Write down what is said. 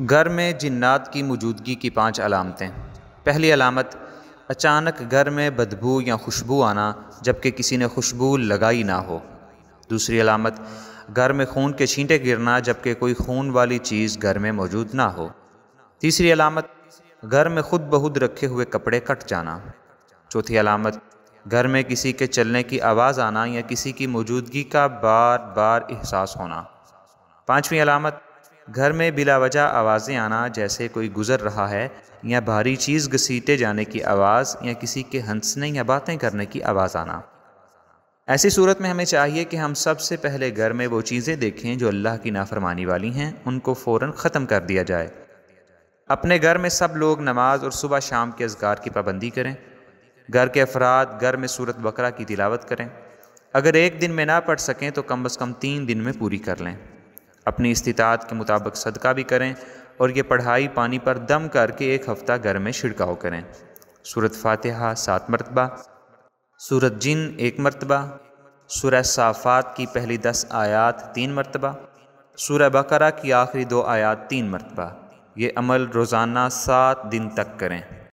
घर में जिन्नात की मौजूदगी की पांच अलामतें पहली अलामत अचानक घर में बदबू या खुशबू आना जबकि किसी ने खुशबू लगाई ना हो दूसरी अलामत घर में खून के छींटे गिरना जबकि कोई खून वाली चीज़ घर में मौजूद ना हो तीसरी अलामत घर में खुद बहुद रखे हुए कपड़े कट जाना चौथी अलामत घर में किसी के चलने की आवाज़ आना या किसी की मौजूदगी का बार बार एहसास होना पाँचवीं अलामत घर में बिलावजा आवाज़ें आना जैसे कोई गुज़र रहा है या भारी चीज़ घसीटे जाने की आवाज़ या किसी के हंसने या बातें करने की आवाज़ आना ऐसी सूरत में हमें चाहिए कि हम सबसे पहले घर में वो चीज़ें देखें जो अल्लाह की नाफरमानी वाली हैं उनको फ़ौर ख़त्म कर दिया जाए अपने घर में सब लोग नमाज और सुबह शाम के असगार की पाबंदी करें घर के अफराद घर में सूरत बकरा की तिलावत करें अगर एक दिन में ना पढ़ सकें तो कम अज़ कम तीन दिन में पूरी कर लें अपनी इस्तात के मुताबिक सदका भी करें और ये पढ़ाई पानी पर दम करके एक हफ़्ता घर में छिड़काव करें सूरत फातहा सात मरतबा सूरत जिन एक मरतबा सूर्य साफ़ात की पहली दस आयात तीन मरतबा सूर बकरा की आखिरी दो आयात तीन मरतबा ये अमल रोज़ाना सात दिन तक करें